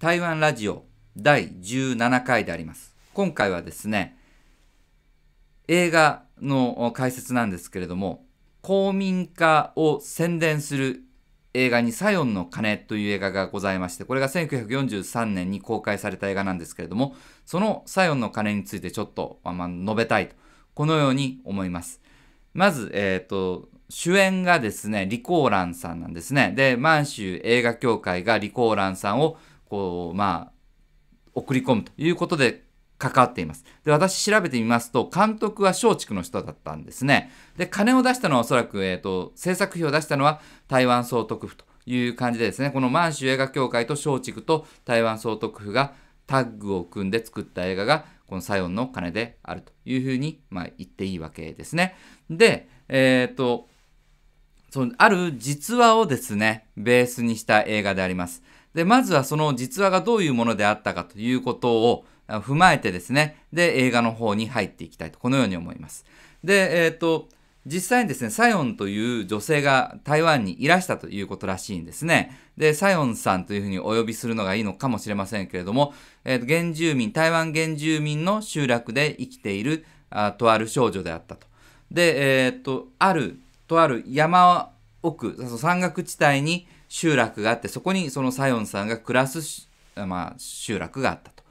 台湾ラジオ第17回であります。今回はですね、映画の解説なんですけれども、公民化を宣伝する映画にサヨンの鐘という映画がございまして、これが1943年に公開された映画なんですけれども、そのサヨンの鐘についてちょっと、まあ、述べたいと、このように思います。まず、えっ、ー、と、主演がですね、リコーランさんなんですね。で、満州映画協会がリコーランさんをこうまあ送り込むということで関わっています。で、私調べてみますと、監督は松竹の人だったんですね。で、金を出したのはおそらく、えっ、ー、と、制作費を出したのは台湾総督府という感じでですね、この満州映画協会と松竹と台湾総督府がタッグを組んで作った映画が、このサヨンの金であるというふうに、まあ、言っていいわけですね。で、えっ、ー、と、そのある実話をですね、ベースにした映画であります。で、まずはその実話がどういうものであったかということを踏まえてですね、で、映画の方に入っていきたいと、このように思います。で、えっ、ー、と、実際にですね、サヨンという女性が台湾にいらしたということらしいんですね。で、サヨンさんというふうにお呼びするのがいいのかもしれませんけれども、えー、原住民、台湾原住民の集落で生きているあとある少女であったと。で、えっ、ー、と、ある、とある山奥、山岳地帯に、集落があって、そこにそのサヨンさんが暮らす、まあ、集落があったと。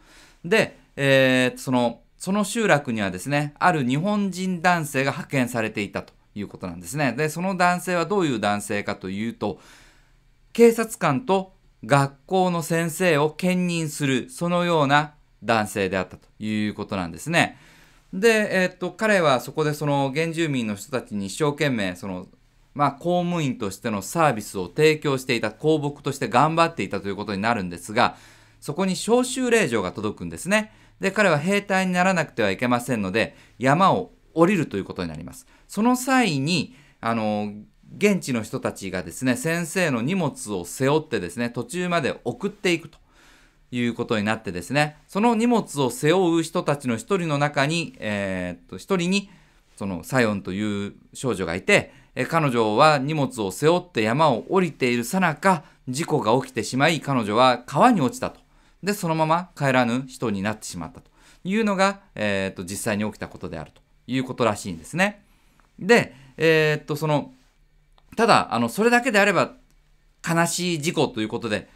で、えー、その、その集落にはですね、ある日本人男性が派遣されていたということなんですね。で、その男性はどういう男性かというと、警察官と学校の先生を兼任する、そのような男性であったということなんですね。で、えー、っと、彼はそこでその原住民の人たちに一生懸命、そのまあ、公務員としてのサービスを提供していた公僕として頑張っていたということになるんですがそこに召集令状が届くんですねで彼は兵隊にならなくてはいけませんので山を降りるということになりますその際にあの現地の人たちがですね先生の荷物を背負ってですね途中まで送っていくということになってですねその荷物を背負う人たちの一人の中に、えー、っと一人にそのサヨンという少女がいて、え彼女は荷物を背負って山を降りているさなか事故が起きてしまい彼女は川に落ちたとでそのまま帰らぬ人になってしまったというのが、えーと、実際に起きたことであるということらしいんですね。で、えー、っとそのただあのそれだけであれば悲しい事故ということで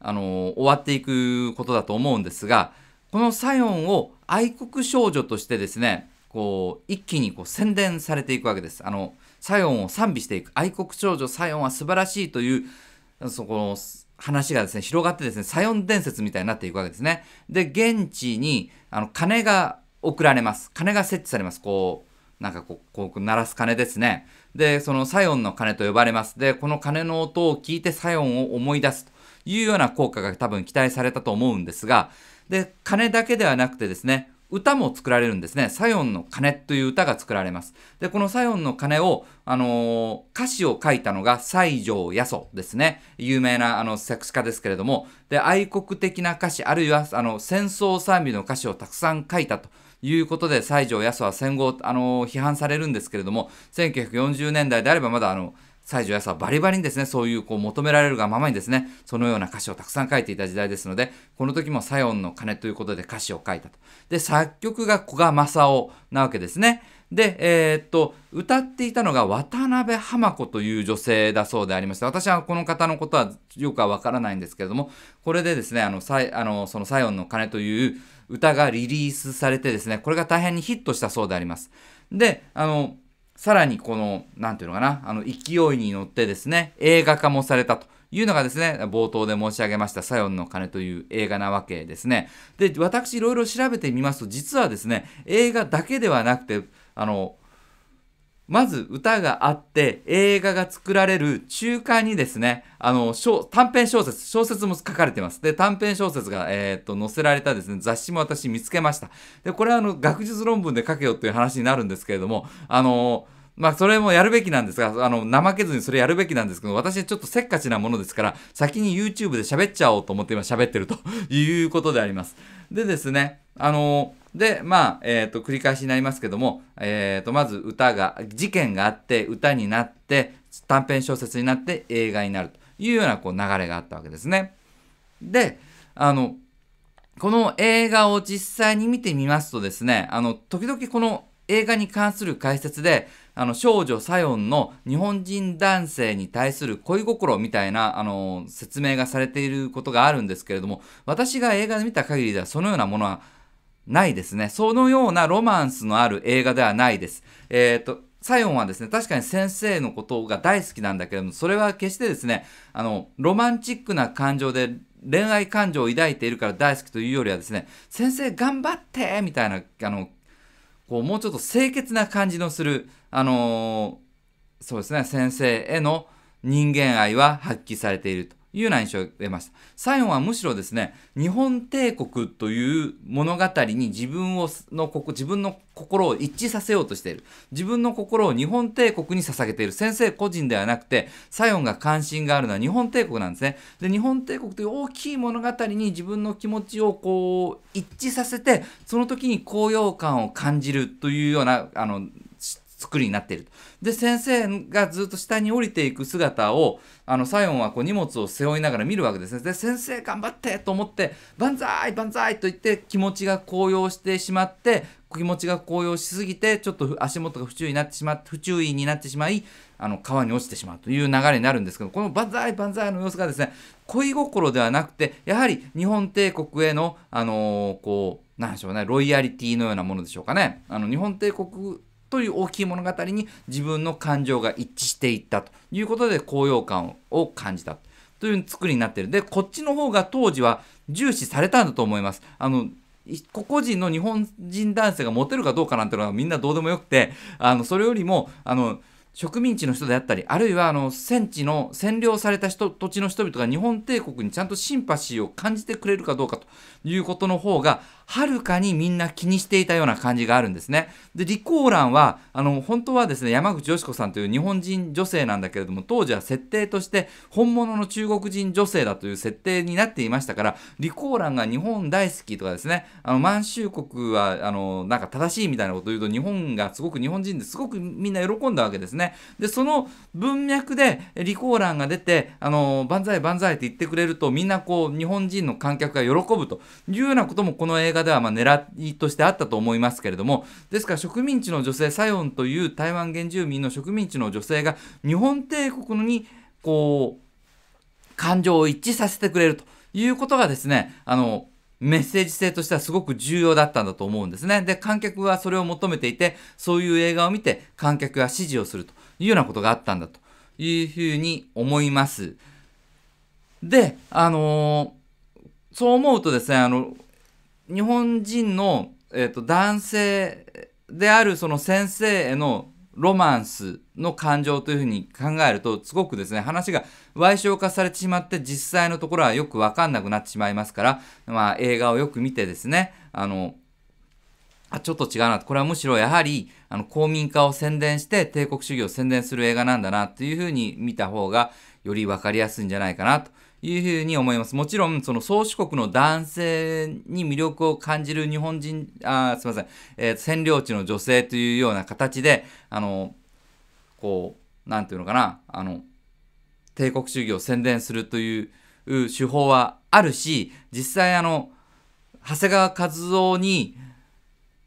あの終わっていくことだと思うんですがこのサヨンを愛国少女としてですねこう一気にこう宣伝されていくわけです。あの西音を賛美していく愛国少女サヨンは素晴らしいというそこの話がですね広がってですね西ン伝説みたいになっていくわけですね。で現地にあの鐘が送られます。鐘が設置されます。こうなんかこう、鳴らす鐘ですね。で、そのサヨンの鐘と呼ばれます。で、この鐘の音を聞いてサヨンを思い出すというような効果が多分期待されたと思うんですが、で、鐘だけではなくてですね、歌も作られるんですね。サヨンの鐘という歌が作られます。で、このサヨンの鐘を、あのー、歌詞を書いたのが西条八祖ですね。有名なあの作詞家ですけれども、で、愛国的な歌詞、あるいはあの戦争賛美の歌詞をたくさん書いたと。いうことで西条八祖は戦後、あのー、批判されるんですけれども1940年代であればまだあの西条やはバリバリにですね、そういうこう求められるがままにですね、そのような歌詞をたくさん書いていた時代ですので、この時も西音の鐘ということで歌詞を書いたと。で、作曲が古賀正夫なわけですね。で、えー、っと、歌っていたのが渡辺浜子という女性だそうでありまして、私はこの方のことはよくはわからないんですけれども、これでですね、あの、サあのその西音の鐘という歌がリリースされてですね、これが大変にヒットしたそうであります。で、あの、さらにこの、なんていうのかな、あの、勢いに乗ってですね、映画化もされたと。いうのがですね、冒頭で申し上げました、サヨンの鐘という映画なわけですね。で、私いろいろ調べてみますと、実はですね、映画だけではなくて、あの、まず歌があって映画が作られる中間にですねあの短編小説小説も書かれていますで短編小説が、えー、っと載せられたですね雑誌も私見つけましたでこれはあの学術論文で書けよという話になるんですけれどもあのーまあ、それもやるべきなんですが、あの、怠けずにそれやるべきなんですけど、私はちょっとせっかちなものですから、先に YouTube で喋っちゃおうと思って今喋ってると いうことであります。でですね、あので、まあ、えっ、ー、と、繰り返しになりますけども、えっ、ー、と、まず歌が、事件があって、歌になって、短編小説になって映画になるというようなこう流れがあったわけですね。で、あの、この映画を実際に見てみますとですね、あの、時々この映画に関する解説で、あの少女サヨンの日本人男性に対する恋心みたいなあの説明がされていることがあるんですけれども私が映画で見た限りではそのようなものはないですねそのようなロマンスのある映画ではないです。えーと、とサヨンはですね、確かに先生のことが大好きなんだけれども、それは決してですね、あの、ロマンチックな感情で恋愛感情を抱いているから大好きというよりはですね、先生頑張ってみたいな、あの、こうもうちょっと清潔な感じのする、あのー、そうですね、先生への人間愛は発揮されているというような印象を得ました。サヨンはむしろですね、日本帝国という物語に自分をのここ、自分の心を一致させようとしている。自分の心を日本帝国に捧げている。先生個人ではなくて、サヨンが関心があるのは日本帝国なんですね。で、日本帝国という大きい物語に自分の気持ちをこう、一致させて、その時に高揚感を感じるというような、あの、作りになっているで先生がずっと下に降りていく姿をあのサヨンはこう荷物を背負いながら見るわけですねで先生頑張ってと思って「万歳万歳!」と言って気持ちが高揚してしまって気持ちが高揚しすぎてちょっと足元が不注意になってしま不注意になってしまいあの川に落ちてしまうという流れになるんですけどこの万歳万歳の様子がですね恋心ではなくてやはり日本帝国へのあのー、こうなんでしょうねロイヤリティのようなものでしょうかねあの日本帝国という大きい物語に自分の感情が一致していったということで高揚感を感じたという作りになってる。で、こっちの方が当時は重視されたんだと思います。あの個々人の日本人男性がモテるかどうかなんていうのはみんなどうでもよくて、あのそれよりも、あの植民地の人であったり、あるいはあの戦地の占領された人土地の人々が日本帝国にちゃんとシンパシーを感じてくれるかどうかということの方がはるかにみんな気にしていたような感じがあるんですね。で、リコーランは、あの、本当はですね、山口よし子さんという日本人女性なんだけれども、当時は設定として本物の中国人女性だという設定になっていましたから、リコーランが日本大好きとかですね、あの、満州国は、あの、なんか正しいみたいなことを言うと、日本がすごく日本人ですごくみんな喜んだわけですね。で、その文脈でリコーランが出て、あの、万歳万歳って言ってくれると、みんなこう、日本人の観客が喜ぶというようなことも、この映画ではま狙いとしてあったと思いますけれどもですから植民地の女性サヨンという台湾原住民の植民地の女性が日本帝国にこう感情を一致させてくれるということがですねあのメッセージ性としてはすごく重要だったんだと思うんですね。で、観客はそれを求めていて、そういう映画を見て観客が支持をするというようなことがあったんだというふうに思います。で、あのー、そう思うとですね、あの、日本人の、えーと、男性であるその先生へのロマンスの感情というふうに考えるとすごくですね話が賠償化されてしまって実際のところはよく分かんなくなってしまいますから、まあ、映画をよく見てですねあのあちょっと違うなこれはむしろやはりあの公民化を宣伝して帝国主義を宣伝する映画なんだなというふうに見た方がより分かりやすいんじゃないかなというふうに思います。もちろん、その宗主国の男性に魅力を感じる日本人、あすみません、えー、占領地の女性というような形で、あの、こう、なんていうのかな、あの、帝国主義を宣伝するという手法はあるし、実際あの、長谷川和夫に、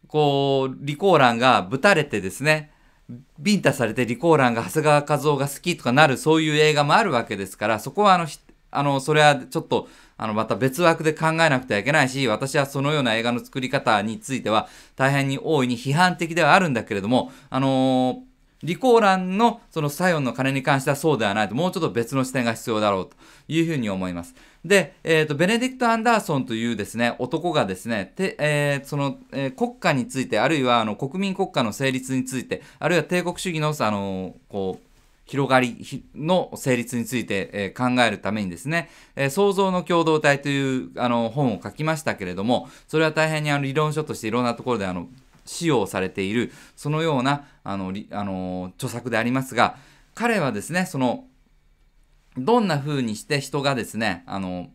こう、ーランがぶたれてですね、ビンタされてリコーランが長谷川和夫が好きとかなるそういう映画もあるわけですから、そこはあの、あの、それはちょっと、あの、また別枠で考えなくてはいけないし、私はそのような映画の作り方については、大変に大いに批判的ではあるんだけれども、あのー、リコーランのそのサヨンの金に関してはそうではないと、もうちょっと別の視点が必要だろうというふうに思います。で、えっ、ー、と、ベネディクト・アンダーソンというですね、男がですね、てえー、その、えー、国家について、あるいはあの国民国家の成立について、あるいは帝国主義の、あのこう、広がりの成立について、えー、考えるためにですね、えー、創造の共同体というあの本を書きましたけれども、それは大変にあの理論書としていろんなところであの使用されている、そのようなあのあの著作でありますが、彼はですね、その、どんな風にして人がですね、あの、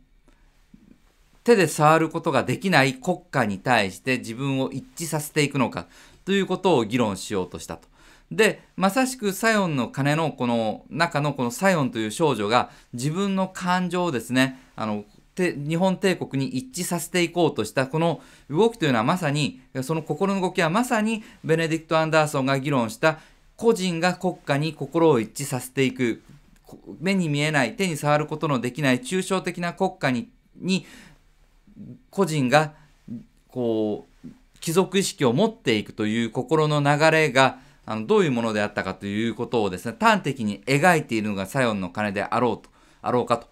手で触ることができない国家に対して自分を一致させていくのかということを議論しようとしたと。でまさしくサヨンの鐘のこの中のこのサヨンという少女が自分の感情をですねあの日本帝国に一致させていこうとしたこの動きというのはまさにその心の動きはまさにベネディクト・アンダーソンが議論した個人が国家に心を一致させていく目に見えない手に触ることのできない抽象的な国家にに個人がこう貴族意識を持っていくという心の流れがあのどういうものであったかということをですね端的に描いているのがサヨンの鐘であろうとあろうかと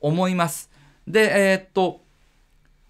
思います。で、えー、っと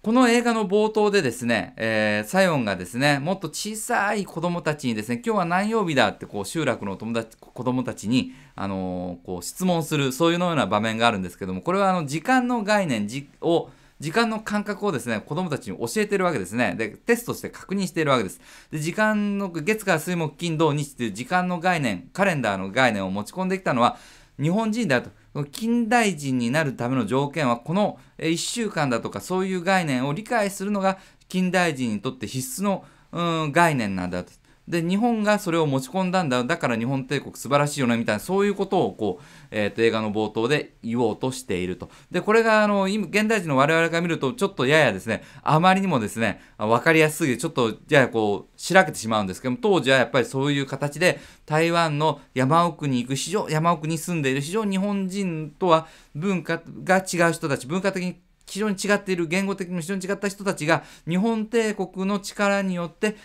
この映画の冒頭でですね、えー、サヨンがですね、もっと小さい子供たちにですね、今日は何曜日だってこう集落の友達子供たちに、あのー、こう質問する、そういうような場面があるんですけども、これはあの時間の概念を時間の感覚をですね、子供たちに教えてるわけですね。で、テストして確認しているわけです。で、時間の月から水木金土日っていう時間の概念、カレンダーの概念を持ち込んできたのは、日本人だと。近代人になるための条件は、この1週間だとかそういう概念を理解するのが近代人にとって必須の、うん、概念なんだと。で日本がそれを持ち込んだんだだから日本帝国素晴らしいよねみたいなそういうことをこう、えー、と映画の冒頭で言おうとしているとでこれがあの今現代人の我々が見るとちょっとややですねあまりにもですね分かりやすすぎてちょっとややこうしらけてしまうんですけども当時はやっぱりそういう形で台湾の山奥に行く非常山奥に住んでいる非常に日本人とは文化が違う人たち文化的に非常に違っている言語的にも非常に違った人たちが日本帝国の力によって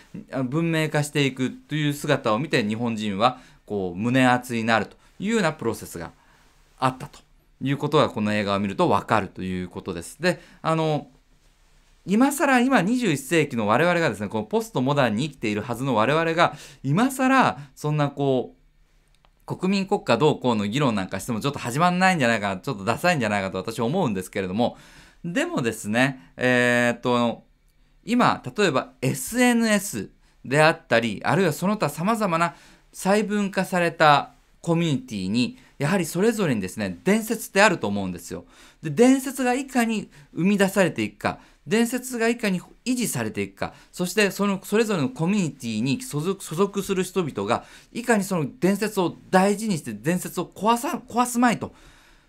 文明化していくという姿を見て日本人はこう胸熱になるというようなプロセスがあったということがこの映画を見ると分かるということです。であの今更今21世紀の我々がですねこのポストモダンに生きているはずの我々が今更そんなこう国民国家どうこうの議論なんかしてもちょっと始まんないんじゃないかちょっとダサいんじゃないかと私は思うんですけれどもでもですね、えー、っと、今、例えば SNS であったり、あるいはその他様々な細分化されたコミュニティに、やはりそれぞれにですね、伝説ってあると思うんですよ。で、伝説がいかに生み出されていくか、伝説がいかに維持されていくか、そしてそのそれぞれのコミュニティに所属する人々が、いかにその伝説を大事にして伝説を壊さ壊すまいと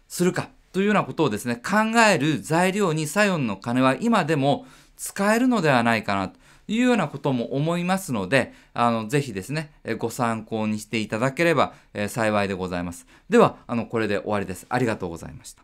するか。というようなことをですね、考える材料にサヨンの金は今でも使えるのではないかなというようなことも思いますので、あの、ぜひですね、ご参考にしていただければ、えー、幸いでございます。では、あの、これで終わりです。ありがとうございました。